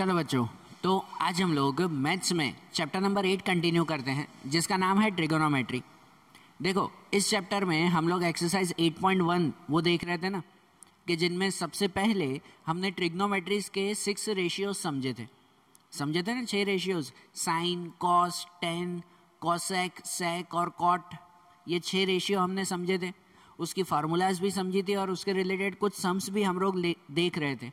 चलो बच्चों तो आज हम लोग मैथ्स में चैप्टर नंबर एट कंटिन्यू करते हैं जिसका नाम है ट्रिगोनोमेट्री देखो इस चैप्टर में हम लोग एक्सरसाइज 8.1 वो देख रहे थे ना कि जिनमें सबसे पहले हमने ट्रिग्नोमेट्रीज के सिक्स रेशियोज समझे थे समझे थे ना छः ratios sine cos tan cosec sec और कॉट ये छः रेशियो हमने समझे थे उसकी फार्मूलाज भी समझी थी और उसके रिलेटेड कुछ सम्स भी हम लोग देख रहे थे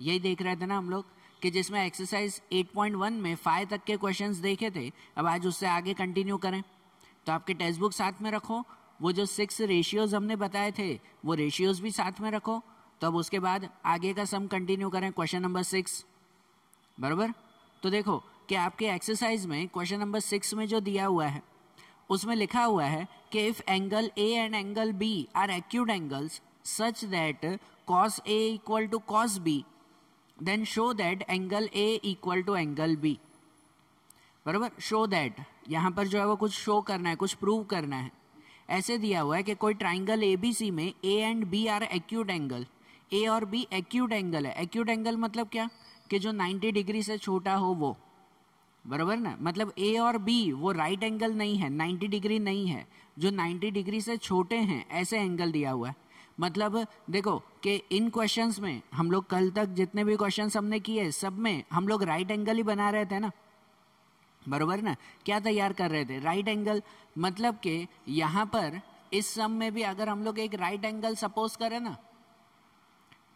यही देख रहे थे ना हम लोग कि जिसमें एक्सरसाइज 8.1 में फाइव तक के क्वेश्चंस देखे थे अब आज उससे आगे कंटिन्यू करें तो आपके टेक्स्ट बुक साथ में रखो वो जो सिक्स रेशियोज़ हमने बताए थे वो रेशियोज़ भी साथ में रखो तो अब उसके बाद आगे का सम कंटिन्यू करें क्वेश्चन नंबर सिक्स बराबर तो देखो कि आपके एक्सरसाइज में क्वेश्चन नंबर सिक्स में जो दिया हुआ है उसमें लिखा हुआ है कि if angle A and angle B are acute angles such that cos A equal to cos B then show that angle A equal to angle B बराबर शो दैट यहाँ पर जो है वो कुछ शो करना है कुछ प्रूव करना है ऐसे दिया हुआ है कि कोई ट्राइंगल ए बी सी में A and B are acute angle A और बी एक्यूट एंगल है एक्यूट एंगल मतलब क्या कि जो 90 डिग्री से छोटा हो वो बराबर ना मतलब ए और बी वो राइट right एंगल नहीं है 90 डिग्री नहीं है जो 90 डिग्री से छोटे हैं ऐसे एंगल दिया हुआ है मतलब देखो कि इन क्वेश्चंस में हम लोग कल तक जितने भी क्वेश्चंस हमने किए सब में हम लोग राइट एंगल ही बना रहे थे ना बरोबर ना क्या तैयार कर रहे थे राइट एंगल मतलब कि यहाँ पर इस सम में भी अगर हम लोग एक राइट एंगल सपोज करें ना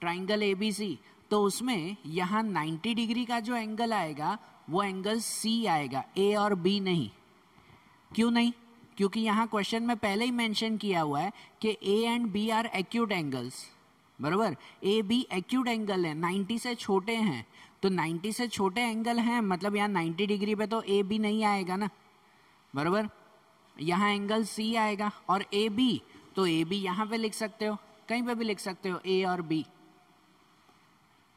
ट्राइंगल ए बी सी तो उसमें यहाँ 90 डिग्री का जो एंगल आएगा वो एंगल सी आएगा ए और बी नहीं क्यों नहीं क्योंकि यहाँ क्वेश्चन में पहले ही मेंशन किया हुआ है कि A and B are acute angles बराबर ए बी एक्यूट एंगल है नाइन्टी से छोटे हैं तो नाइन्टी से छोटे एंगल हैं मतलब यहाँ नाइन्टी डिग्री पे तो ए बी नहीं आएगा ना बराबर यहाँ एंगल सी आएगा और ए बी तो ए बी यहाँ पे लिख सकते हो कहीं पे भी लिख सकते हो ए और बी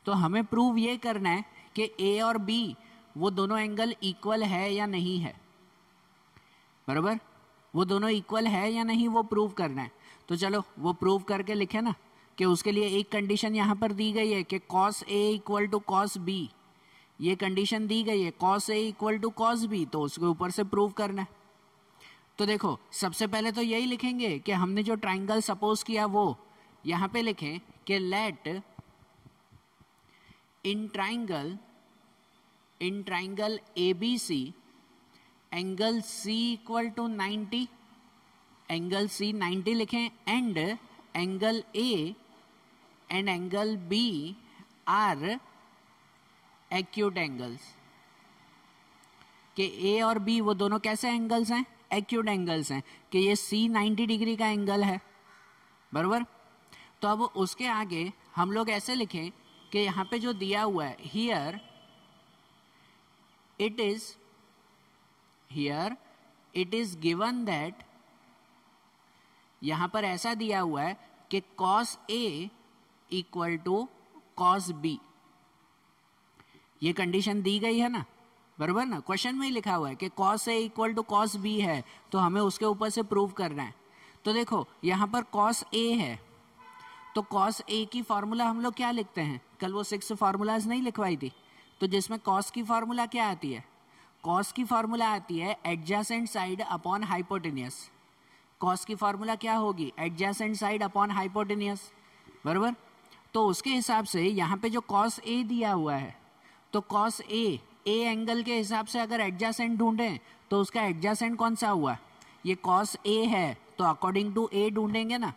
तो हमें प्रूव ये करना है कि ए और बी वो दोनों एंगल इक्वल है या नहीं है बराबर वो दोनों इक्वल है या नहीं वो प्रूव करना है तो चलो वो प्रूव करके लिखे ना कि उसके लिए एक कंडीशन यहाँ पर दी गई है कि cos A equal to cos B ये कंडीशन दी गई है cos A equal to cos B तो उसके ऊपर से प्रूव करना है तो देखो सबसे पहले तो यही लिखेंगे कि हमने जो ट्राइंगल सपोज किया वो यहाँ पे लिखें कि let in triangle in triangle A B C angle C equal to 90 angle C 90 लिखें and angle A and angle B are acute angles के ए और बी वो दोनों कैसे एंगल्स हैं एक्यूट एंगल्स हैं कि ये सी 90 डिग्री का एंगल है बरबर तो अब उसके आगे हम लोग ऐसे लिखें कि यहाँ पे जो दिया हुआ है here it is here it is given that यहां पर ऐसा दिया हुआ है कि cos A equal to cos B ये कंडीशन दी गई है ना बरबर ना क्वेश्चन में ही लिखा हुआ है कि cos A equal to cos B है तो हमें उसके ऊपर से प्रूव करना है तो देखो यहां पर कॉस ए है तो कॉस ए की फार्मूला हम लोग क्या लिखते हैं कल वो सिक्स फार्मूलाज नहीं लिखवाई थी तो जिसमें कॉस की फार्मूला क्या आती है कॉस की फार्मूला आती है adjacent side upon hypotenuse cos की फार्मूला क्या होगी एडजेसेंट साइड अपॉन हाइपोटेनियस बराबर तो उसके हिसाब से यहाँ पे जो कॉस ए दिया हुआ है तो कॉस ए ए एंगल के हिसाब से अगर एडजेसेंट ढूंढें तो उसका एडजेसेंट कौन सा हुआ ये कॉस ए है तो अकॉर्डिंग टू ए ढूंढेंगे ना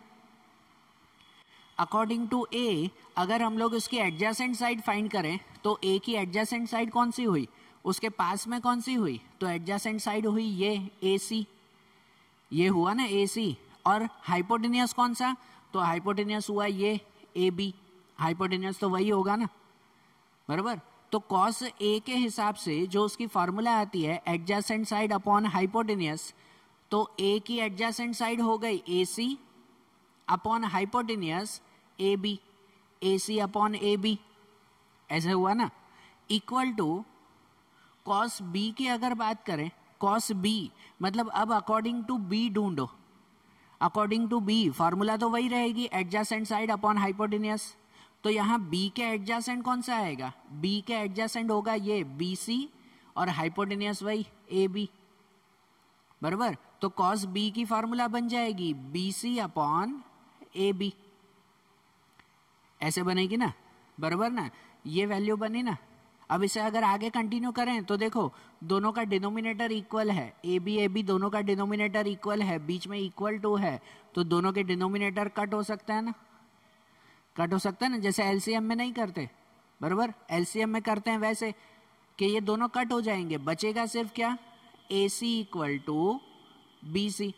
अकॉर्डिंग टू ए अगर हम लोग उसकी एडजेसेंट साइड फाइंड करें तो ए की एडजेसेंट साइड कौन सी हुई उसके पास में कौन सी हुई तो एडजस्टेंट साइड हुई ये ए सी ये हुआ ना ए सी और हाइपोटेनियस कौन सा तो हाइपोटेनियस हुआ ये ए बी हाइपोटेनियस तो वही होगा ना बराबर तो कॉस ए के हिसाब से जो उसकी फार्मूला आती है एडजस्टेंट साइड अपॉन हाइपोटेनियस तो ए की एडजस्टेंट साइड हो गई A C upon hypotenuse A B A C upon A B ऐसे हुआ ना इक्वल टू कॉस बी की अगर बात करें कॉस बी मतलब अब अकॉर्डिंग टू बी ढूंढो अकॉर्डिंग टू बी फार्मूला तो वही रहेगी एडजस्टेंट साइड अपॉन हाइपोटिनियस तो यहाँ बी के एडजस्टेंट कौन सा आएगा बी के एडजस्टेंट होगा ये बी सी और हाइपोटिनियस वही ए बी बरबर तो कॉस बी की फार्मूला बन जाएगी B C upon A B ऐसे बनेगी ना बरबर ना ये वैल्यू बनी ना अब इसे अगर आगे कंटिन्यू करें तो देखो दोनों का डिनोमिनेटर इक्वल है ए बी ए बी दोनों का डिनोमिनेटर इक्वल है बीच में इक्वल टू है तो दोनों के डिनोमिनेटर कट हो सकता है ना कट हो सकता है ना जैसे एलसीएम में नहीं करते बरबर एलसीएम में करते हैं वैसे कि ये दोनों कट हो जाएंगे बचेगा सिर्फ क्या A C equal to B C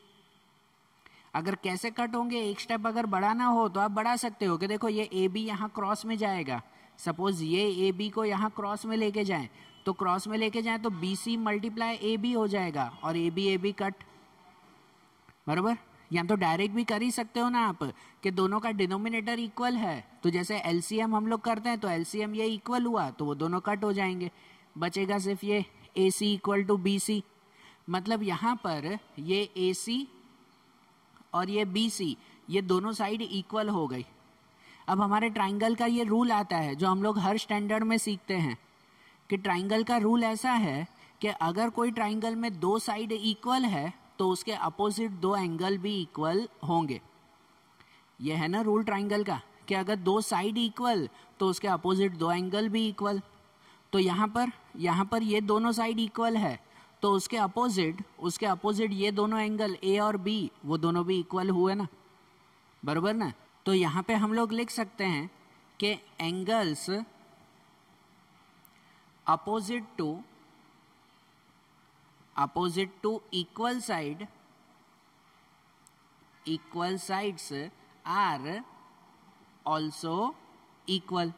अगर कैसे कट होंगे एक स्टेप अगर बढ़ाना हो तो आप बढ़ा सकते हो कि देखो ये ए बी यहाँ क्रॉस में जाएगा सपोज ये ए बी को यहाँ क्रॉस में लेके जाएं तो क्रॉस में लेके जाएं तो B C multiply A B हो जाएगा और A B A B cut बराबर या तो डायरेक्ट भी कर ही सकते हो ना आप कि दोनों का डिनोमिनेटर इक्वल है तो जैसे एम हम लोग करते हैं तो एम ये इक्वल हुआ तो वो दोनों कट हो जाएंगे बचेगा सिर्फ ये A C equal to B C मतलब यहाँ पर ये ए सी और ये बी सी ये दोनों साइड इक्वल हो गई अब हमारे ट्राइंगल का ये रूल आता है जो हम लोग हर स्टैंडर्ड में सीखते हैं कि ट्राइंगल का रूल ऐसा है कि अगर कोई ट्राइंगल में दो साइड इक्वल है तो उसके अपोजिट दो एंगल भी इक्वल होंगे ये है ना रूल ट्राइंगल का कि अगर दो साइड इक्वल तो उसके अपोजिट दो एंगल भी इक्वल तो यहाँ पर यहाँ पर ये दोनों साइड इक्वल है तो उसके अपोजिट उसके अपोजिट ये दोनों एंगल ए और बी वो दोनों भी इक्वल हुए ना बरबर ना तो यहाँ पे हम लोग लिख सकते हैं कि angles opposite to opposite to equal side equal sides are also equal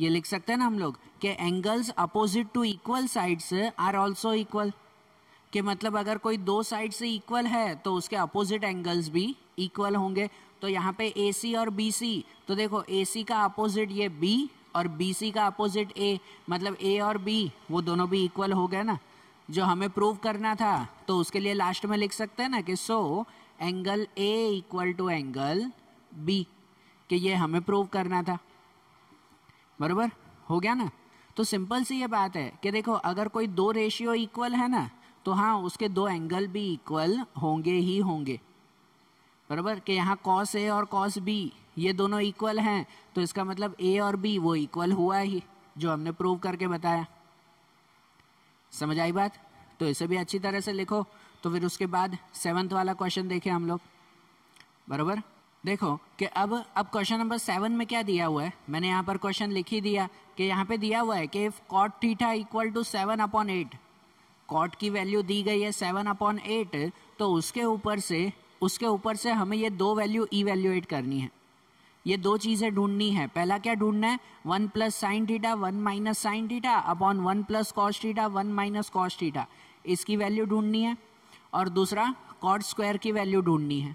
ये लिख सकते हैं ना हम लोग कि angles opposite to equal sides are also equal कि मतलब अगर कोई दो साइड से इक्वल है तो उसके अपोजिट एंगल्स भी इक्वल होंगे तो यहाँ पे ए सी और बी सी तो देखो ए सी का अपोजिट ये बी और बी सी का अपोजिट ए मतलब ए और बी वो दोनों भी इक्वल हो गए ना जो हमें प्रूव करना था तो उसके लिए लास्ट में लिख सकते हैं ना कि so angle A equal to angle B कि ये हमें प्रूव करना था बराबर हो गया ना तो सिंपल सी ये बात है कि देखो अगर कोई दो रेशियो इक्वल है ना तो हाँ उसके दो एंगल भी इक्वल होंगे ही होंगे बराबर कि यहाँ कॉस ए और कॉस बी ये दोनों इक्वल हैं तो इसका मतलब ए और बी वो इक्वल हुआ ही जो हमने प्रूव करके बताया समझ आई बात तो इसे भी अच्छी तरह से लिखो तो फिर उसके बाद सेवन्थ वाला क्वेश्चन देखें हम लोग बराबर देखो कि अब अब क्वेश्चन नंबर सेवन में क्या दिया हुआ है मैंने यहाँ पर क्वेश्चन लिख ही दिया कि यहाँ पे दिया हुआ है कि if cot theta equal to seven upon eight cot की वैल्यू दी गई है सेवन अपॉन एट तो उसके ऊपर से उसके ऊपर से हमें ये दो वैल्यू इवेल्यूएट करनी है ये दो चीज़ें ढूंढनी है पहला क्या ढूंढना है one plus sine theta one minus sine theta upon one plus cos one minus cos इसकी वैल्यू ढूंढनी है और दूसरा कॉट स्क्वायर की वैल्यू ढूंढनी है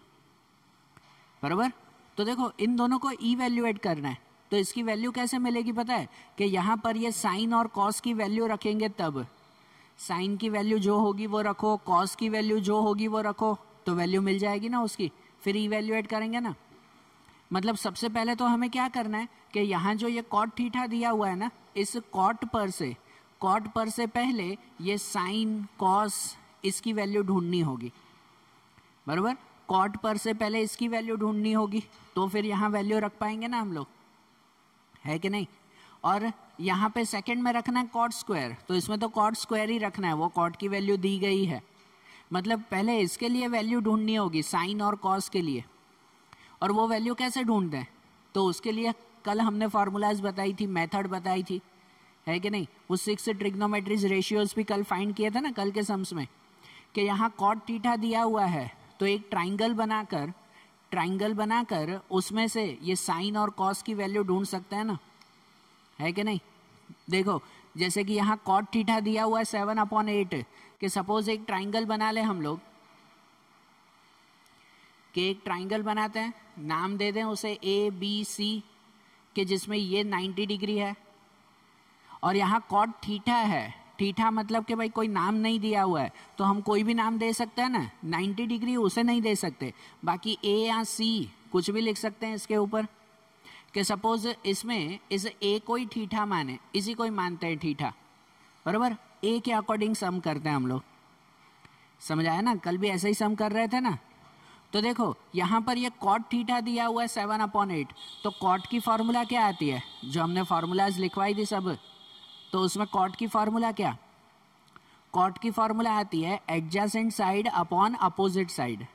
बराबर तो देखो इन दोनों को इवेल्यूएट करना है तो इसकी वैल्यू कैसे मिलेगी पता है कि यहाँ पर ये साइन और कॉस की वैल्यू रखेंगे तब साइन की वैल्यू जो होगी वो रखो कॉस की वैल्यू जो होगी वो रखो तो वैल्यू मिल जाएगी ना उसकी फिर इवेल्यूएट करेंगे ना मतलब सबसे पहले तो हमें क्या करना है कि यहाँ जो ये कॉट ठीठा दिया हुआ है ना इस कॉट पर से कॉट पर से पहले ये साइन कॉस इसकी वैल्यू ढूंढनी होगी बरबर कॉट पर से पहले इसकी वैल्यू ढूंढनी होगी तो फिर यहाँ वैल्यू रख पाएंगे ना हम लोग है कि नहीं और यहाँ पे सेकंड में रखना है कॉट स्क्वायर तो इसमें तो कॉट स्क्वायर ही रखना है वो कॉट की वैल्यू दी गई है मतलब पहले इसके लिए वैल्यू ढूंढनी होगी साइन और कॉस के लिए और वो वैल्यू कैसे ढूंढते हैं तो उसके लिए कल हमने फार्मूलाज बताई थी मेथड बताई थी है कि नहीं वो सिक्स ट्रिग्नोमेट्रीज रेशियोज भी कल फाइंड किए थे ना कल के सम्स में कि यहाँ कॉट टीठा दिया हुआ है तो एक ट्राइंगल बनाकर ट्राइंगल बनाकर उसमें से ये साइन और कॉस की वैल्यू ढूंढ सकते हैं ना है कि नहीं देखो जैसे कि यहाँ कॉट टीठा दिया हुआ है सेवन अपॉन एट कि सपोज एक ट्राइंगल बना ले हम लोग कि एक ट्राइंगल बनाते हैं नाम दे दें उसे ए बी सी के जिसमें ये नाइन्टी डिग्री है और यहाँ कॉट ठीठा है ठीठा मतलब कि भाई कोई नाम नहीं दिया हुआ है तो हम कोई भी नाम दे सकते हैं ना 90 डिग्री उसे नहीं दे सकते बाकी ए या सी कुछ भी लिख सकते हैं इसके ऊपर कि सपोज इसमें इस ए को ही ठीठा माने इसी को ही मानते हैं ठीठा बराबर ए के अकॉर्डिंग सम करते हैं हम लोग समझ आया ना कल भी ऐसे ही सम कर रहे थे ना तो देखो यहाँ पर ये कॉट ठीठा दिया हुआ है सेवन अपॉन एट तो कॉट की फार्मूला क्या आती है जो हमने फार्मूलाज लिखवाई थी सब तो उसमें कॉट की फार्मूला क्या कॉट की फार्मूला आती है adjacent side upon opposite side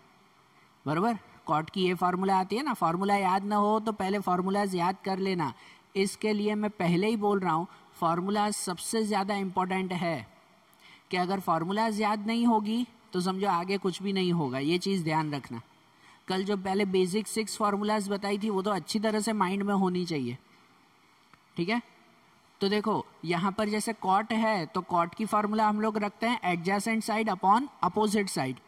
बराबर स्कॉट की ये फार्मूला आती है ना फार्मूला याद ना हो तो पहले फार्मूलाज याद कर लेना इसके लिए मैं पहले ही बोल रहा हूँ फार्मूला सबसे ज़्यादा इम्पॉर्टेंट है कि अगर फार्मूलाज याद नहीं होगी तो समझो आगे कुछ भी नहीं होगा ये चीज़ ध्यान रखना कल जो पहले बेसिक सिक्स फार्मूलाज बताई थी वो तो अच्छी तरह से माइंड में होनी चाहिए ठीक है तो देखो यहाँ पर जैसे कॉट है तो कॉट की फार्मूला हम लोग रखते हैं adjacent side upon opposite side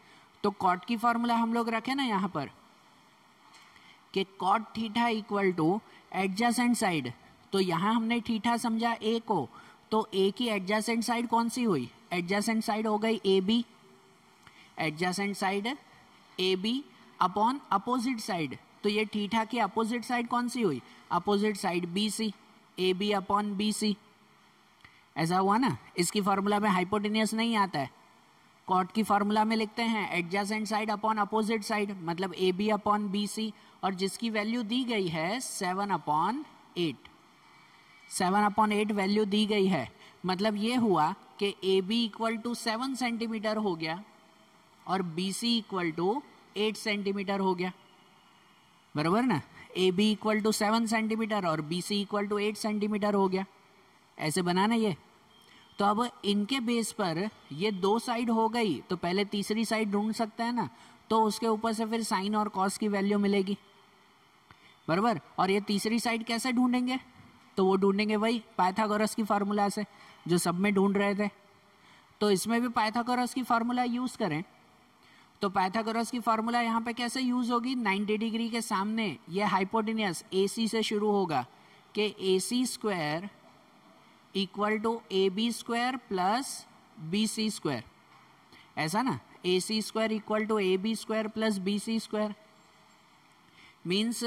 तो कॉट की फार्मूला हम लोग रखें ना यहाँ पर कि cot theta equal to adjacent side तो यहाँ हमने थीठा समझा ए को तो ए की एडजासेंट साइड कौन सी हुई एडजासेंट साइड हो गई A B adjacent side A B upon opposite side तो ये थीठा की अपोजिट साइड कौन सी हुई opposite side B C A B upon B C ऐसा हुआ ना इसकी फार्मूला में हाइपोटिनियस नहीं आता है कॉट की फार्मूला में लिखते हैं adjacent side upon opposite side मतलब A B upon B C और जिसकी वैल्यू दी गई है seven upon eight seven upon eight value दी गई है मतलब ये हुआ कि A B equal to seven centimetre हो गया और B C equal to eight centimetre हो गया बराबर ना A B equal to seven centimetre और B C equal to eight centimetre हो गया ऐसे बनाना ये तो अब इनके बेस पर ये दो साइड हो गई तो पहले तीसरी साइड ढूंढ सकते हैं ना तो उसके ऊपर से फिर साइन और कॉस की वैल्यू मिलेगी बराबर और ये तीसरी साइड कैसे ढूंढेंगे तो वो ढूंढेंगे वही पाइथागोरस की फार्मूला से जो सब में ढूंढ रहे थे तो इसमें भी पाइथागोरस की फार्मूला यूज़ करें तो पैथागोरस की फार्मूला यहाँ पे कैसे यूज़ होगी 90 डिग्री के सामने ये हाइपोटिनियस सी से शुरू होगा कि A C square equal to A B square plus B C square ऐसा ना A C square equal to A B square plus B C square means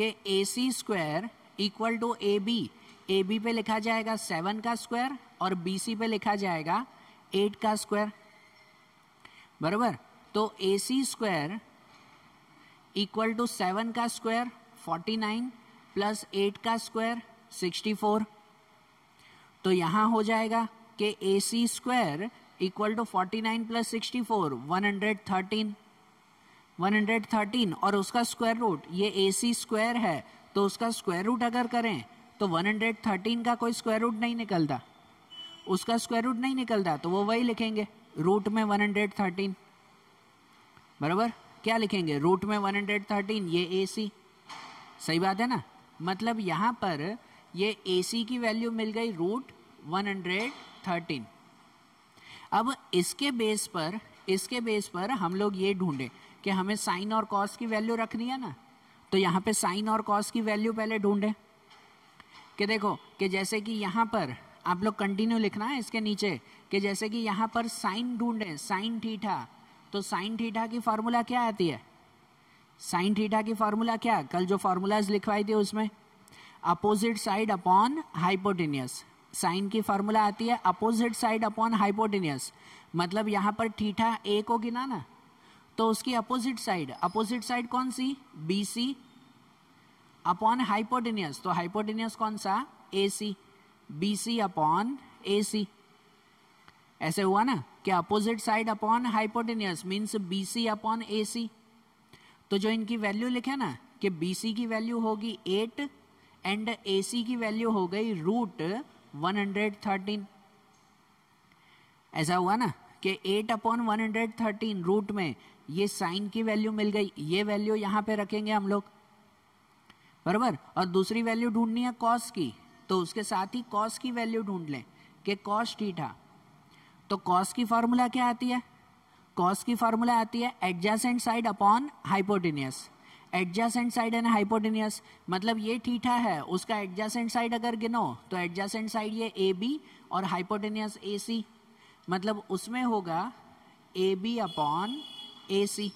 कि A C square equal to A B A B पे लिखा जाएगा seven का square और B सी पे लिखा जाएगा एट का स्क्वायर बराबर तो A C square equal to seven का square forty nine plus eight का स्क्वायर सिक्सटी फोर तो यहाँ हो जाएगा कि A C square equal to forty nine plus sixty four one hundred thirteen 113 और उसका स्क्वायर रूट ये ए सी स्क्वायर है तो उसका स्क्वायर रूट अगर करें तो 113 का कोई स्क्वायर रूट नहीं निकलता उसका स्क्वायर रूट नहीं निकलता तो वो वही लिखेंगे रूट में 113 बराबर क्या लिखेंगे रूट में 113 ये ए सी सही बात है ना मतलब यहाँ पर ये ए सी की वैल्यू मिल गई रूट 113 अब इसके बेस पर इसके बेस पर हम लोग ये ढूंढें कि हमें साइन और कॉस की वैल्यू रखनी है ना तो यहाँ पे साइन और कॉस की वैल्यू पहले ढूंढें कि देखो कि जैसे कि यहाँ पर आप लोग कंटिन्यू लिखना है इसके नीचे कि जैसे कि यहाँ पर साइन ढूंढें साइन ठीठा तो साइन ठीठा की फार्मूला क्या आती है साइन ठीठा की फार्मूला क्या कल जो फार्मूलाज लिखवाई थी उसमें opposite side upon hypotenuse sine की फार्मूला आती है अपोजिट साइड अपॉन हाइपोटिनियस मतलब यहाँ पर ठीठा ए को गिना ना तो उसकी अपोजिट साइड अपोजिट साइड कौन सी बी सी अपॉन हाइपोटेनियस तो हाइपोटेनियस कौन सा ए सी बी सी अपॉन ए सी ऐसे हुआ ना कि opposite side upon hypotenuse means B C upon A C तो जो इनकी वैल्यू लिखे ना कि बी सी की वैल्यू होगी एट एंड ए सी की वैल्यू हो गई रूट वन हंड्रेड थर्टीन ऐसा हुआ ना कि eight upon one hundred thirteen root में ये साइन की वैल्यू मिल गई ये वैल्यू यहाँ पे रखेंगे हम लोग बराबर और दूसरी वैल्यू ढूंढनी है कॉस की तो उसके साथ ही कॉस की वैल्यू ढूंढ लें कि कॉस टीठा तो कॉस की फार्मूला क्या आती है कॉस की फार्मूला आती है adjacent side upon hypotenuse adjacent side and hypotenuse मतलब ये थीठा है उसका एडजासेंट साइड अगर गिनो तो एडजासेंट साइड ये ए बी और हाइपोटिनियस ए सी मतलब उसमें होगा ए बी अपॉन ए सी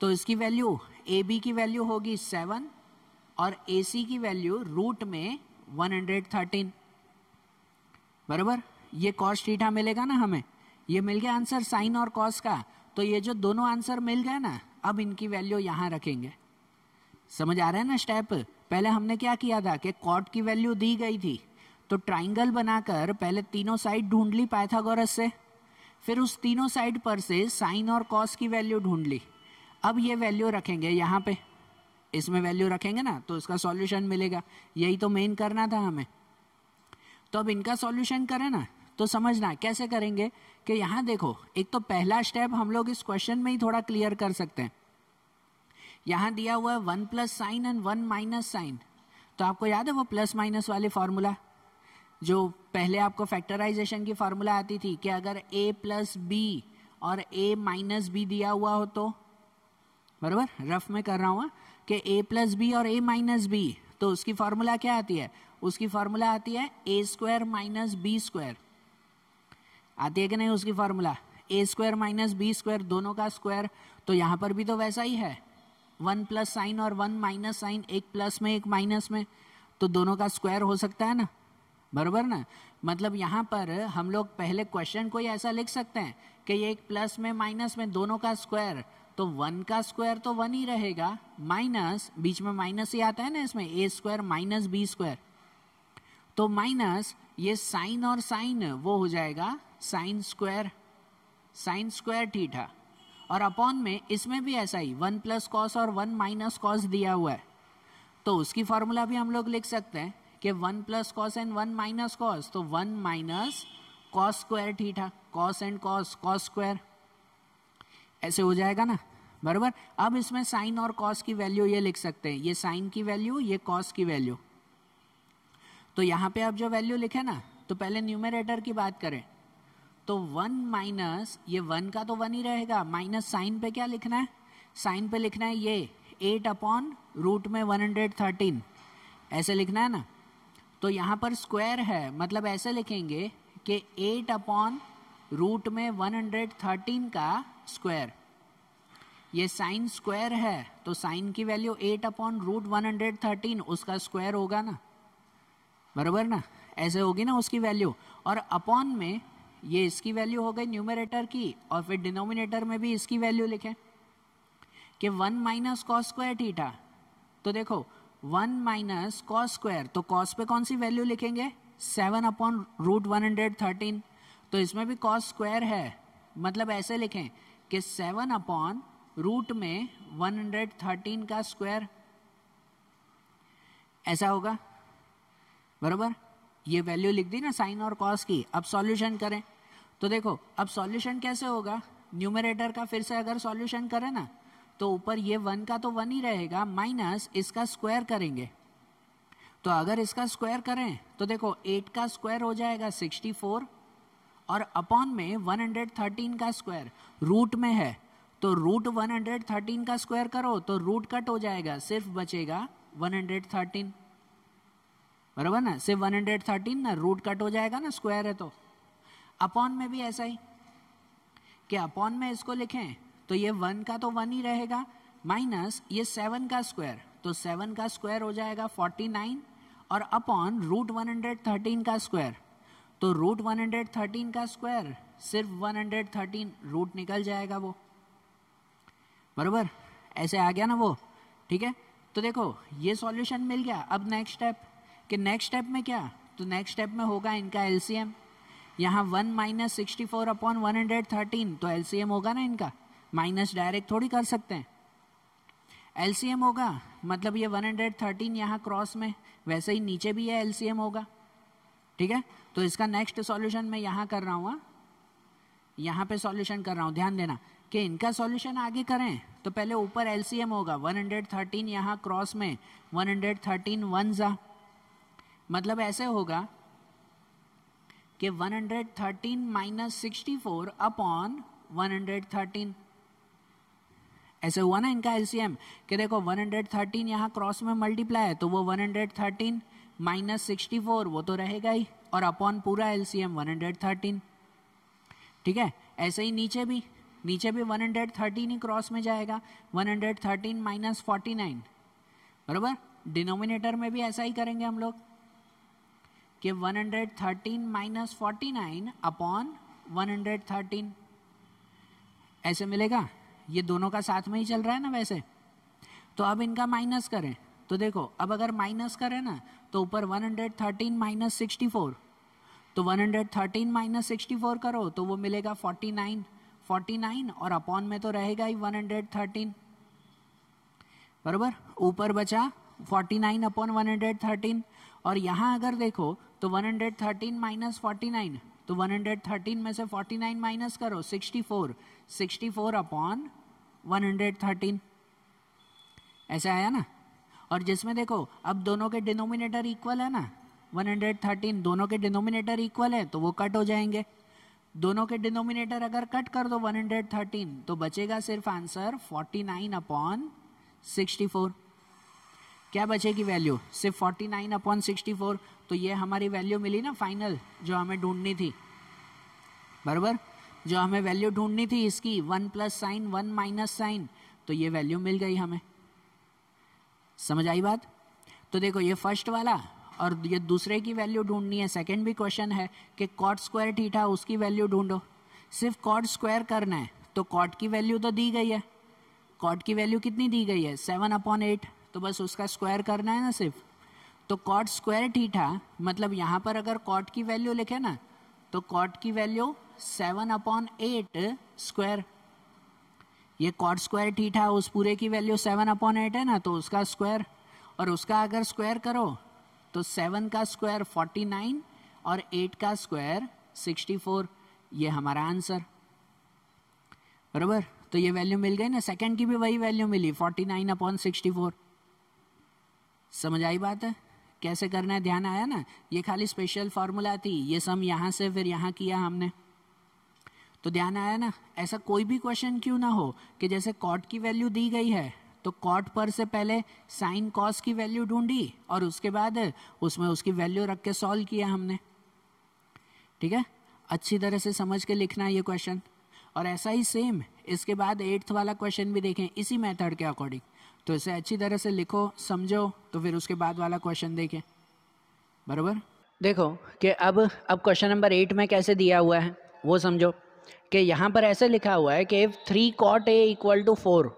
तो इसकी वैल्यू ए बी की वैल्यू होगी सेवन और ए सी की वैल्यू रूट में वन हंड्रेड थर्टीन बराबर ये कॉस टीठा मिलेगा ना हमें ये मिल गया आंसर साइन और कॉस का तो ये जो दोनों आंसर मिल गए ना अब इनकी वैल्यू यहाँ रखेंगे समझ आ रहा है ना स्टेप पहले हमने क्या किया था कि कॉट की वैल्यू दी गई थी तो ट्राइंगल बनाकर पहले तीनों साइड ढूंढ ली पाइथागोरस से फिर उस तीनों साइड पर से साइन और कॉस की वैल्यू ढूंढ ली अब ये वैल्यू रखेंगे यहाँ पे इसमें वैल्यू रखेंगे ना तो इसका सॉल्यूशन मिलेगा यही तो मेन करना था हमें तो अब इनका सॉल्यूशन करें ना तो समझना कैसे करेंगे कि यहाँ देखो एक तो पहला स्टेप हम लोग इस क्वेश्चन में ही थोड़ा क्लियर कर सकते हैं यहाँ दिया हुआ है one plus sine and one minus sine तो आपको याद है वो प्लस माइनस वाले फॉर्मूला जो पहले आपको फैक्टराइजेशन की फार्मूला आती थी कि अगर ए प्लस बी और ए माइनस बी दिया हुआ हो तो बराबर रफ में कर रहा हूँ हाँ। कि ए प्लस बी और ए माइनस बी तो उसकी फार्मूला क्या आती है उसकी फार्मूला आती है A square minus B square आती है कि नहीं उसकी formula A square minus B square दोनों का स्क्वायर तो यहाँ पर भी तो वैसा ही है वन प्लस साइन और वन माइनस साइन एक प्लस में एक माइनस में तो दोनों का स्क्वायर हो सकता है ना बरबर ना मतलब यहाँ पर हम लोग पहले क्वेश्चन को ही ऐसा लिख सकते हैं कि ये एक प्लस में माइनस में दोनों का स्क्वायर तो वन का स्क्वायर तो वन ही रहेगा माइनस बीच में माइनस ही आता है ना इसमें A square minus B square तो माइनस ये साइन और साइन वो हो जाएगा sine square sine square theta और अपॉन में इसमें भी ऐसा ही वन प्लस कॉस और वन माइनस कॉस दिया हुआ है तो उसकी फॉर्मूला भी हम लोग लिख सकते हैं कि one plus cos and one minus cos तो one minus cos square theta cos and cos cos square ऐसे हो जाएगा ना बरबर अब इसमें साइन और कॉस की वैल्यू ये लिख सकते हैं ये साइन की वैल्यू ये कॉस की वैल्यू तो यहाँ पे आप जो वैल्यू लिखे ना तो पहले न्यूमरेटर की बात करें तो वन माइनस ये वन का तो वन ही रहेगा माइनस साइन पे क्या लिखना है साइन पे लिखना है ये एट अपॉन रूट में वन हंड्रेड थर्टीन ऐसे लिखना है ना तो यहाँ पर स्क्वायर है मतलब ऐसे लिखेंगे कि एट अपॉन रूट में वन हंड्रेड थर्टीन का स्क्वायर ये साइन स्क्वायर है तो साइन की value eight upon root one hundred thirteen उसका स्क्वायर होगा ना बराबर ना ऐसे होगी ना उसकी वैल्यू और अपॉन में ये इसकी वैल्यू हो गई न्यूमरेटर की और फिर डिनोमिनेटर में भी इसकी वैल्यू लिखें कि one minus cos square theta तो देखो वन माइनस कॉस स्क्वायर तो कॉस पे कौन सी वैल्यू लिखेंगे seven upon root one hundred thirteen तो इसमें भी कॉस स्क्वायर है मतलब ऐसे लिखें कि सेवन अपॉन रूट में वन हंड्रेड थर्टीन का स्क्वायर ऐसा होगा बराबर ये वैल्यू लिख दी ना साइन और कॉस की अब सॉल्यूशन करें तो देखो अब सॉल्यूशन कैसे होगा न्यूमरेटर का फिर से अगर सॉल्यूशन करें ना तो ऊपर ये वन का तो वन ही रहेगा माइनस इसका स्क्वायर करेंगे तो अगर इसका स्क्वायर करें तो देखो एट का स्क्वायर हो जाएगा सिक्सटी फोर और अपॉन में वन हंड्रेड थर्टीन का स्क्वायर रूट में है तो रूट वन हंड्रेड थर्टीन का स्क्वायर करो तो रूट कट हो जाएगा सिर्फ बचेगा वन हंड्रेड थर्टीन बराबर ना सिर्फ वन हंड्रेड थर्टीन ना रूट कट हो जाएगा ना स्क्वायर है तो अपॉन में भी ऐसा ही कि अपॉन में इसको लिखें तो ये वन का तो वन ही रहेगा माइनस ये सेवन का स्क्वायर तो सेवन का स्क्वायर हो जाएगा फोर्टी नाइन और upon root one hundred thirteen का स्क्वायर तो रूट वन हंड्रेड थर्टीन का स्क्वायर सिर्फ वन हंड्रेड थर्टीन रूट निकल जाएगा वो बरोबर ऐसे आ गया ना वो ठीक है तो देखो ये सॉल्यूशन मिल गया अब नेक्स्ट स्टेप कि नेक्स्ट स्टेप में क्या तो नेक्स्ट स्टेप में होगा इनका एल सी एम यहाँ one minus sixty four upon one hundred thirteen तो एल सी एम होगा ना इनका माइनस डायरेक्ट थोड़ी कर सकते हैं एलसीएम होगा मतलब ये 113 यहाँ क्रॉस में वैसे ही नीचे भी है एलसीएम होगा ठीक है तो इसका नेक्स्ट सॉल्यूशन मैं यहाँ कर रहा हूँ हाँ। यहाँ पे सॉल्यूशन कर रहा हूँ ध्यान देना कि इनका सॉल्यूशन आगे करें तो पहले ऊपर एलसीएम होगा 113 हंड्रेड यहाँ क्रॉस में 113 हंड्रेड थर्टीन वन मतलब ऐसे होगा कि 113 hundred thirteen minus sixty four upon one hundred thirteen ऐसे हुआ ना इनका एलसीएम कि देखो 113 यहाँ क्रॉस में मल्टीप्लाई है तो वो 113 माइनस सिक्सटी वो तो रहेगा ही और अपॉन पूरा एलसीएम 113 ठीक है ऐसे ही नीचे भी नीचे भी 113 ही क्रॉस में जाएगा 113 माइनस फोर्टी बराबर डिनोमिनेटर में भी ऐसा ही करेंगे हम लोग कि 113 माइनस फोर्टी अपॉन वन ऐसे मिलेगा ये दोनों का साथ में ही चल रहा है ना वैसे तो अब इनका माइनस करें तो देखो अब अगर माइनस करें ना तो ऊपर 113 माइनस 64 तो 113 माइनस 64 करो तो वो मिलेगा 49 49 और अपॉन में तो रहेगा ही 113 बराबर ऊपर बचा 49 अपॉन 113 और यहाँ अगर देखो तो 113 माइनस 49 तो 113 में से 49 माइनस करो 64 64 अपॉन 113 ऐसे आया ना और जिसमें देखो अब दोनों के डिनोमिनेटर इक्वल है ना 113 दोनों के डिनोमिनेटर इक्वल है तो वो कट हो जाएंगे दोनों के डिनोमिनेटर अगर कट कर दो 113 तो बचेगा सिर्फ आंसर 49 अपॉन 64 क्या बचेगी वैल्यू सिर्फ 49 अपॉन 64 तो ये हमारी वैल्यू मिली ना फाइनल जो हमें ढूंढनी थी बराबर जो हमें वैल्यू ढूंढनी थी इसकी one plus sine one minus sine तो ये वैल्यू मिल गई हमें समझ आई बात तो देखो ये फर्स्ट वाला और ये दूसरे की वैल्यू ढूंढनी है सेकंड भी क्वेश्चन है कि कॉट स्क्वायर ठीठा उसकी वैल्यू ढूंढो सिर्फ कॉट स्क्वायर करना है तो कॉट की वैल्यू तो दी गई है कॉट की वैल्यू कितनी दी गई है सेवन अपॉन एट तो बस उसका स्क्वायर करना है ना सिर्फ तो कॉट स्क्वायर ठीठा मतलब यहाँ पर अगर कॉट की वैल्यू लिखे ना तो कॉट की value seven upon eight square ये कॉट स्क्वायर ठीठा उस पूरे की वैल्यू सेवन अपॉन एट है ना तो उसका स्क्वायर और उसका अगर स्क्वायर करो तो सेवन का स्क्वायर फोर्टी नाइन और एट का स्क्वायर सिक्सटी फोर ये हमारा आंसर बराबर तो ये वैल्यू मिल गई ना सेकंड की भी वही वैल्यू मिली forty nine upon sixty four समझ आई बात है कैसे करना है ध्यान आया ना ये खाली स्पेशल फार्मूला थी ये सम यहाँ से फिर यहाँ किया हमने तो ध्यान आया ना ऐसा कोई भी क्वेश्चन क्यों ना हो कि जैसे कॉट की वैल्यू दी गई है तो कॉट पर से पहले साइन कॉस की वैल्यू ढूंढी और उसके बाद उसमें उसकी वैल्यू रख के सॉल्व किया हमने ठीक है अच्छी तरह से समझ के लिखना है ये क्वेश्चन और ऐसा ही सेम इसके बाद एट्थ वाला क्वेश्चन भी देखें इसी मेथड के अकॉर्डिंग तो इसे अच्छी तरह से लिखो समझो तो फिर उसके बाद वाला क्वेश्चन देखें बराबर देखो कि अब अब क्वेश्चन नंबर एट में कैसे दिया हुआ है वो समझो कि यहाँ पर ऐसे लिखा हुआ है कि if three cot A equal to four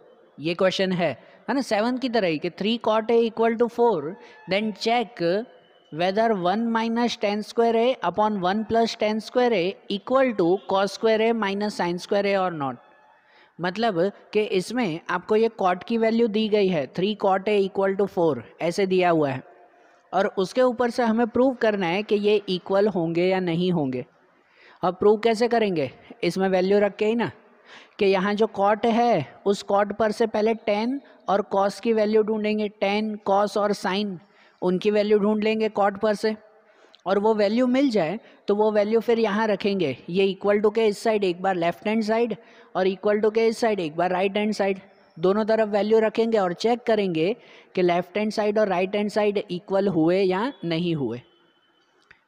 ये क्वेश्चन है है ना सेवन की तरह ही कि three cot A equal to four then check whether one minus tan square A upon one plus tan square A equal to cos square A minus sine square A और not मतलब कि इसमें आपको ये कॉट की value दी गई है three cot A equal to four ऐसे दिया हुआ है और उसके ऊपर से हमें प्रूव करना है कि ये इक्वल होंगे या नहीं होंगे अब प्रूव कैसे करेंगे इसमें वैल्यू रख के ही ना कि यहाँ जो कॉट है उस कॉट पर से पहले टेन और कॉस की वैल्यू ढूंढेंगे टेन कॉस और साइन उनकी वैल्यू ढूंढ लेंगे कॉट पर से और वो वैल्यू मिल जाए तो वो वैल्यू फिर यहाँ रखेंगे ये इक्वल टू के इस साइड एक बार लेफ्ट हैंड साइड और इक्वल टू के इस साइड एक बार राइट हैंड साइड दोनों तरफ वैल्यू रखेंगे और चेक करेंगे कि लेफ्ट हैंड साइड और राइट हैंड साइड इक्वल हुए या नहीं हुए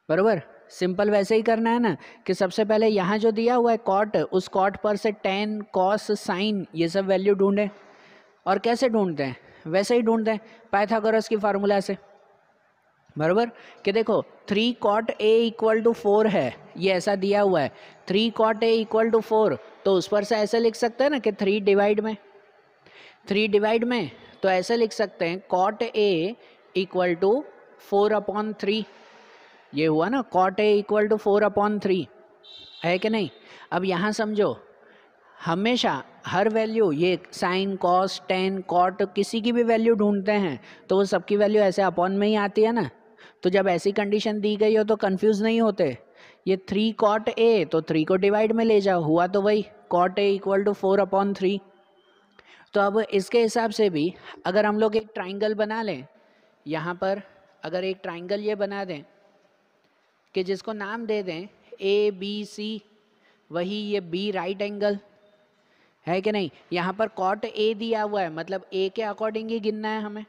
बरोबर सिंपल वैसे ही करना है ना कि सबसे पहले यहाँ जो दिया हुआ है कॉट उस कॉट पर से टेन कॉस साइन ये सब वैल्यू ढूंढें और कैसे ढूंढते हैं वैसे ही ढूंढते हैं पाइथागोरस की फार्मूला से बराबर कि देखो three cot A equal to four है ये ऐसा दिया हुआ है three cot A equal to four तो उस पर से ऐसे लिख सकते हैं ना कि थ्री डिवाइड में थ्री डिवाइड में तो ऐसे लिख सकते हैं cot A equal to four upon three ये हुआ ना cot A equal to four upon three है कि नहीं अब यहाँ समझो हमेशा हर वैल्यू ये साइन कॉस टेन कॉट किसी की भी वैल्यू ढूंढते हैं तो वो सबकी वैल्यू ऐसे अपॉन में ही आती है ना तो जब ऐसी कंडीशन दी गई हो तो कंफ्यूज नहीं होते ये थ्री कॉट ए तो थ्री को डिवाइड में ले जाओ हुआ तो वही cot A equal to four upon three तो अब इसके हिसाब से भी अगर हम लोग एक ट्राइंगल बना लें यहाँ पर अगर एक ट्राइंगल ये बना दें कि जिसको नाम दे दें ए बी सी वही ये बी राइट एंगल है कि नहीं यहाँ पर कॉट ए दिया हुआ है मतलब ए के अकॉर्डिंग ही गिनना है हमें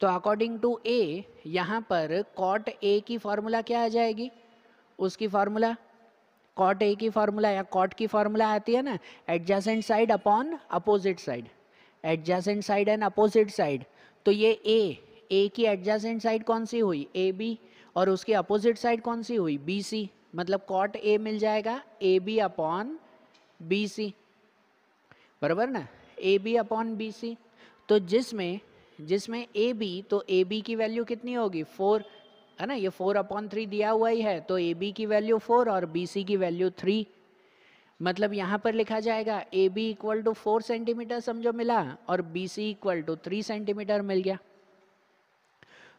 तो अकॉर्डिंग टू ए यहाँ पर कॉट ए की फार्मूला क्या आ जाएगी उसकी फार्मूला कॉट ए की फार्मूला या कॉट की फार्मूला आती है ना adjacent side upon opposite side adjacent side and opposite side तो ये ए ए की एडजेंट साइड कौन सी हुई ए बी और उसकी अपोजिट साइड कौन सी हुई बी सी मतलब कॉट ए मिल जाएगा A B upon B C बराबर ना A B upon B C तो जिसमें जिसमें ए बी तो ए बी की वैल्यू कितनी होगी फोर है ना ये फोर अपॉन थ्री दिया हुआ ही है तो ए बी की वैल्यू फोर और बी सी की वैल्यू थ्री मतलब यहाँ पर लिखा जाएगा A B equal to four centimetre समझो मिला और B C equal to three centimetre मिल गया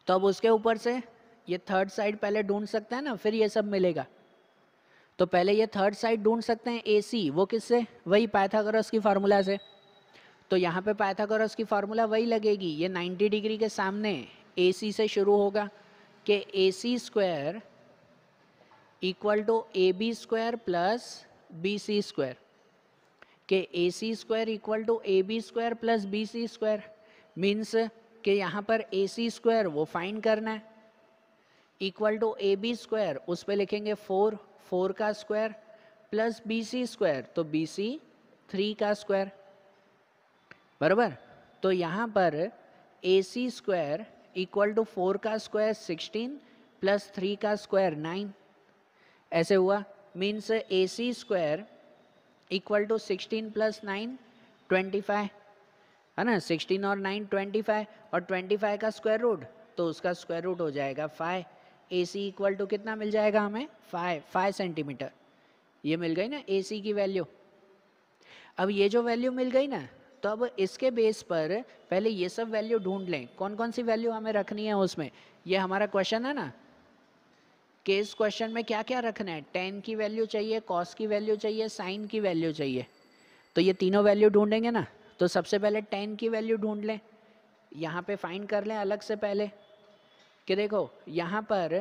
तो अब उसके ऊपर से ये थर्ड साइड पहले ढूंढ सकते हैं ना फिर ये सब मिलेगा तो पहले ये थर्ड साइड ढूंढ सकते हैं ए सी वो किससे वही पैथागोरस की फार्मूला से तो यहाँ पे पैथागोरस की फार्मूला वही लगेगी ये 90 डिग्री के सामने ए सी से शुरू होगा कि A C square equal to A B square plus B C square के A C square equal to A B square plus B C square means कि यहाँ पर ए सी स्क्वायर वो फाइंड करना है equal to A B square उस पर लिखेंगे फोर फोर का square plus B C square तो बी सी थ्री का स्क्वायर बराबर तो यहाँ पर A C square equal to four का स्क्वायर सिक्सटीन प्लस थ्री का स्क्वायर नाइन ऐसे हुआ means A C square equal to sixteen plus nine twenty five है ना सिक्सटीन और नाइन ट्वेंटी फाइव और ट्वेंटी फाइव का स्क्वायर रूट तो उसका स्क्वायर रूट हो जाएगा five A C equal to कितना मिल जाएगा हमें फाइव फाइव सेंटीमीटर ये मिल गई ना ए सी की वैल्यू अब ये जो वैल्यू मिल गई ना तो अब इसके बेस पर पहले ये सब वैल्यू ढूंढ लें कौन कौन सी वैल्यू हमें रखनी है उसमें ये हमारा क्वेश्चन है ना कि इस क्वेश्चन में क्या क्या रखना है टेन की वैल्यू चाहिए कॉस की वैल्यू चाहिए साइन की वैल्यू चाहिए तो ये तीनों वैल्यू ढूंढेंगे ना तो सबसे पहले टेन की वैल्यू ढूंढ लें यहाँ पे फाइंड कर लें अलग से पहले कि देखो यहाँ पर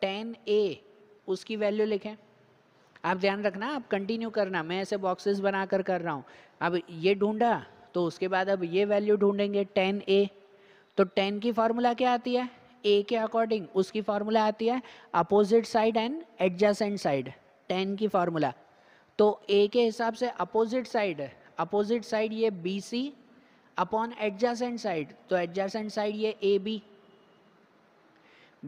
टेन ए उसकी वैल्यू लिखें आप ध्यान रखना आप कंटिन्यू करना मैं ऐसे बॉक्सेस बनाकर कर रहा हूँ अब ये ढूंढा तो उसके बाद अब ये वैल्यू ढूंढेंगे टेन ए तो टेन की फार्मूला क्या आती है ए के अकॉर्डिंग उसकी फार्मूला आती है opposite side and adjacent side tan की फार्मूला तो ए के हिसाब से अपोजिट साइड अपोजिट साइड ये B C upon adjacent side तो एडजेंट साइड ये A B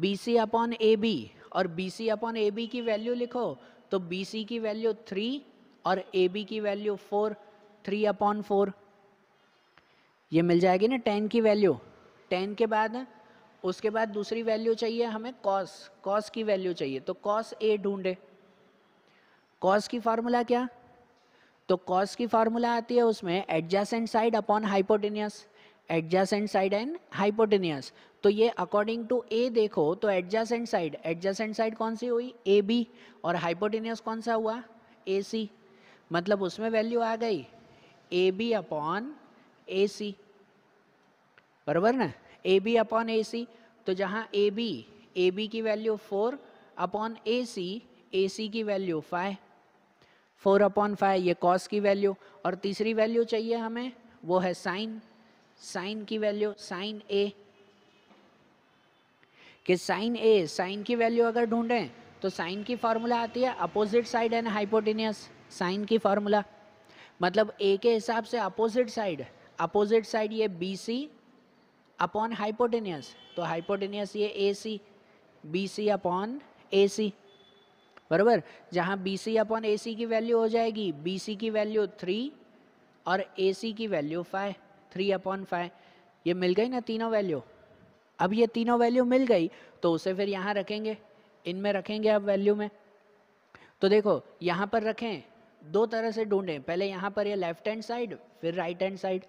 B C upon A B और B C upon A B की वैल्यू लिखो तो बी सी की वैल्यू थ्री और ए बी की value four three upon four ये मिल जाएगी ना टेन की वैल्यू टेन के बाद उसके बाद दूसरी वैल्यू चाहिए हमें कॉस कॉस की वैल्यू चाहिए तो कॉस ए ढूंढे कॉस की फार्मूला क्या तो कॉस की फार्मूला आती है उसमें adjacent side upon hypotenuse adjacent side and hypotenuse तो ये अकॉर्डिंग टू ए देखो तो एडजासेंट साइड एडजेंट साइड कौन सी हुई ए बी और हाइपोटीनियस कौन सा हुआ ए सी मतलब उसमें वैल्यू आ गई ए बी अपॉन ए सी बराबर ना A B upon A C तो जहाँ ए बी ए बी की value four upon A C A C की value five four upon five ये कॉस की वैल्यू और तीसरी वैल्यू चाहिए हमें वो है साइन साइन की वैल्यू साइन ए कि साइन ए साइन की वैल्यू अगर ढूंढें तो साइन की फार्मूला आती है opposite side and hypotenuse sine की फार्मूला मतलब ए के हिसाब से अपोजिट साइड अपोजिट साइड ये बी सी अपॉन हाइपोटेनियस तो हाइपोटेनियस ये A C B C upon A सी बराबर जहाँ B C upon A C की वैल्यू हो जाएगी बी सी की वैल्यू थ्री और ए सी की value five three upon five ये मिल गई ना तीनों वैल्यू अब ये तीनों वैल्यू मिल गई तो उसे फिर यहाँ रखेंगे इनमें रखेंगे अब वैल्यू में तो देखो यहाँ पर रखें दो तरह से ढूंढें पहले यहाँ पर ये लेफ्ट हैंड साइड फिर राइट हैंड साइड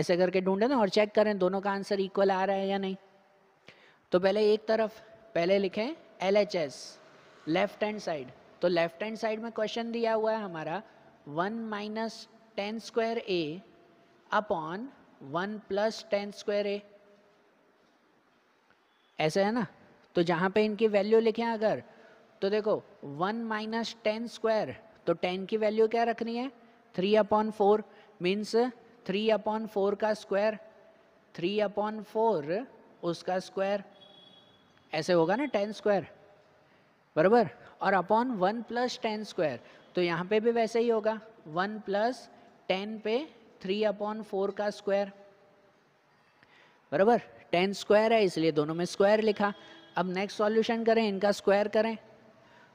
ऐसे करके ढूंढें ना और चेक करें दोनों का आंसर इक्वल आ रहा है या नहीं तो पहले एक तरफ पहले लिखें L H S left hand side तो लेफ्ट हैंड साइड में क्वेश्चन दिया हुआ है हमारा one minus tan square A upon one plus tan square A ऐसे है ना तो जहाँ पे इनकी वैल्यू लिखें अगर तो देखो वन माइनस टेन स्क्वायर तो टेन की वैल्यू क्या रखनी है three upon four means three upon four का स्क्वायर थ्री अपॉन फोर उसका स्क्वायर ऐसे होगा ना टेन स्क्वायर बराबर और upon one plus tan square तो यहाँ पे भी वैसे ही होगा वन प्लस टेन पे थ्री अपॉन फोर का स्क्वायर बराबर टेन स्क्वायर है इसलिए दोनों में स्क्वायर लिखा अब नेक्स्ट सॉल्यूशन करें इनका स्क्वायर करें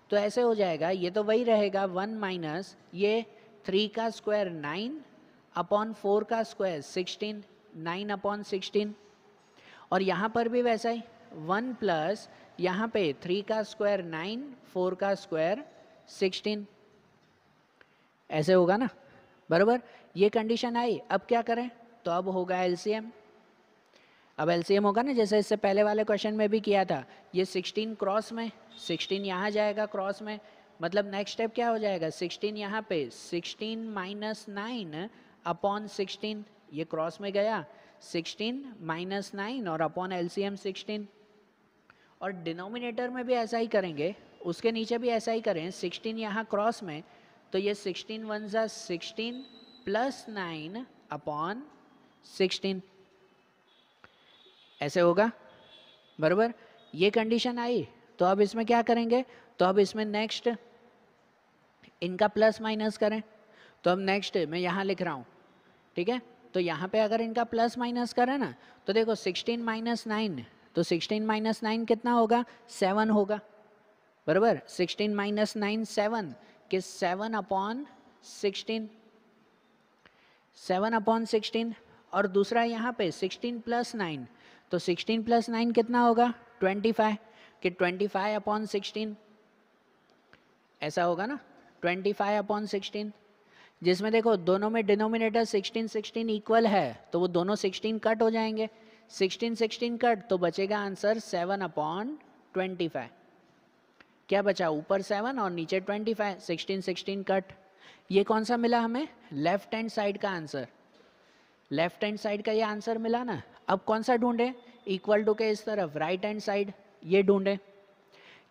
तो ऐसे हो जाएगा ये तो वही रहेगा वन माइनस ये थ्री का स्क्वायर नाइन अपॉन फोर का square sixteen nine upon sixteen और यहाँ पर भी वैसा ही वन प्लस यहाँ पे थ्री का स्क्वायर नाइन फोर का स्क्वायर सिक्सटीन ऐसे होगा ना बराबर ये कंडीशन आई अब क्या करें तो अब होगा एलसीएम अब एलसीएम होगा ना जैसे इससे पहले वाले क्वेश्चन में भी किया था ये 16 क्रॉस में 16 यहाँ जाएगा क्रॉस में मतलब नेक्स्ट स्टेप क्या हो जाएगा 16 यहाँ पे 16 माइनस नाइन अपॉन सिक्सटीन ये क्रॉस में गया 16 माइनस नाइन और अपॉन एलसीएम 16 और डिनोमिनेटर में भी ऐसा ही करेंगे उसके नीचे भी ऐसा ही करें सिक्सटीन यहाँ क्रॉस में तो ये sixteen one sixteen plus nine upon sixteen ऐसे होगा बराबर ये कंडीशन आई तो अब इसमें क्या करेंगे तो अब इसमें नेक्स्ट इनका प्लस माइनस करें तो अब नेक्स्ट मैं यहाँ लिख रहा हूँ ठीक है तो यहाँ पे अगर इनका प्लस माइनस करें ना तो देखो 16 माइनस नाइन तो 16 माइनस नाइन कितना होगा सेवन होगा बराबर 16 माइनस नाइन सेवन कि seven upon sixteen seven upon sixteen और दूसरा यहाँ पे 16 प्लस नाइन तो 16 प्लस नाइन कितना होगा 25 कि 25 फाइव अपॉन सिक्सटीन ऐसा होगा ना 25 फाइव अपॉन सिक्सटीन जिसमें देखो दोनों में डिनोमिनेटर 16 16 इक्वल है तो वो दोनों 16 कट हो जाएंगे 16 16 कट तो बचेगा आंसर 7 अपॉन ट्वेंटी क्या बचा ऊपर 7 और नीचे 25 16 16 कट ये कौन सा मिला हमें लेफ्ट हैंड साइड का आंसर लेफ्ट हैंड साइड का ये आंसर मिला ना अब कौन सा ढूंढे इक्वल टू के इस तरफ राइट हैंड साइड ये ढूंढे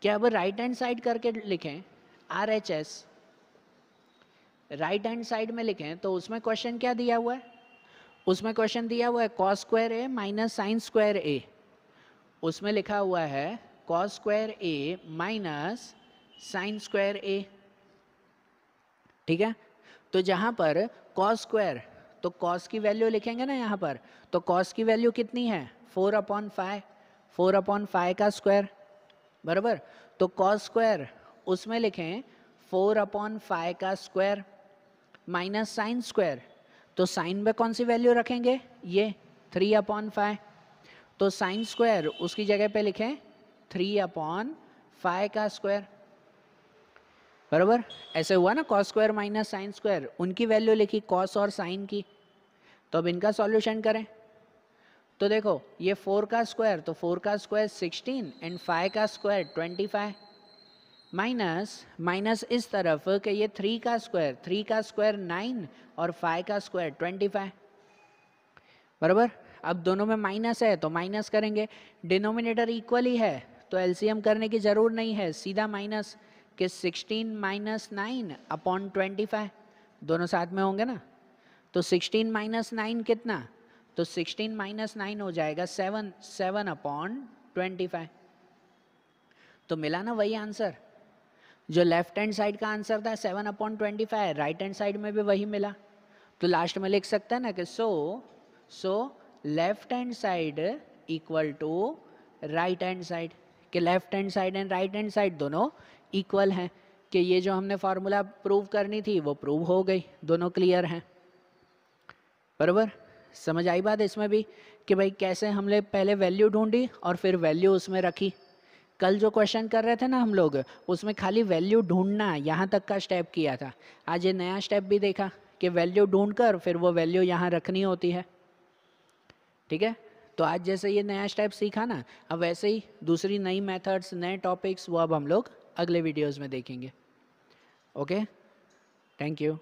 क्या अब राइट हैंड साइड करके लिखें R H S right hand side में लिखें तो उसमें क्वेश्चन क्या दिया हुआ है उसमें क्वेश्चन दिया हुआ है cos square A minus sine square A उसमें लिखा हुआ है cos square A minus sine square A ठीक है तो जहां पर कॉस स्क्वायर तो कॉस की वैल्यू लिखेंगे ना यहाँ पर तो कॉस की वैल्यू कितनी है four upon five four upon five का स्क्वायर बराबर तो कॉस स्क्वायर उसमें लिखें फोर अपॉन फाइव का स्क्वायर माइनस साइन स्क्वायर तो साइन में कौन सी वैल्यू रखेंगे ये थ्री अपॉन फाइव तो साइन स्क्वायर उसकी जगह पे लिखें थ्री अपॉन फाइव का स्क्वायर बराबर ऐसे हुआ ना cos square minus sine square उनकी वैल्यू लिखी कॉस और साइन की तो अब इनका सॉल्यूशन करें तो देखो ये फोर का स्क्वायर तो फोर का स्क्वायर सिक्सटीन एंड फाइव का square twenty five minus minus इस तरफ कि ये थ्री का स्क्वायर थ्री का स्क्वायर नाइन और फाइव का स्क्वायर ट्वेंटी फाइव बराबर अब दोनों में माइनस है तो माइनस करेंगे डिनोमिनेटर इक्वल ही है तो एलसीएम करने की ज़रूर नहीं है सीधा माइनस कि 16 minus nine upon twenty five दोनों साथ में होंगे ना तो 16 माइनस नाइन कितना तो 16 माइनस नाइन हो जाएगा 7 7 अपॉन ट्वेंटी फाइव तो मिला ना वही आंसर जो लेफ्ट हैंड साइड का आंसर था 7 upon twenty five right hand side में भी वही मिला तो लास्ट में लिख सकते हैं ना कि so so left hand side equal to right hand side कि left hand side and right hand side दोनों इक्वल हैं कि ये जो हमने फार्मूला प्रूव करनी थी वो प्रूव हो गई दोनों क्लियर हैं बराबर समझ आई बात इसमें भी कि भाई कैसे हमने पहले वैल्यू ढूंढी और फिर वैल्यू उसमें रखी कल जो क्वेश्चन कर रहे थे ना हम लोग उसमें खाली वैल्यू ढूंढना यहाँ तक का स्टेप किया था आज ये नया स्टेप भी देखा कि वैल्यू ढूंढ कर फिर वो वैल्यू यहाँ रखनी होती है ठीक है तो आज जैसे ये नया स्टेप सीखा ना अब वैसे ही दूसरी नई मेथड्स नए टॉपिक्स वो अब हम लोग अगले वीडियोज़ में देखेंगे ओके थैंक यू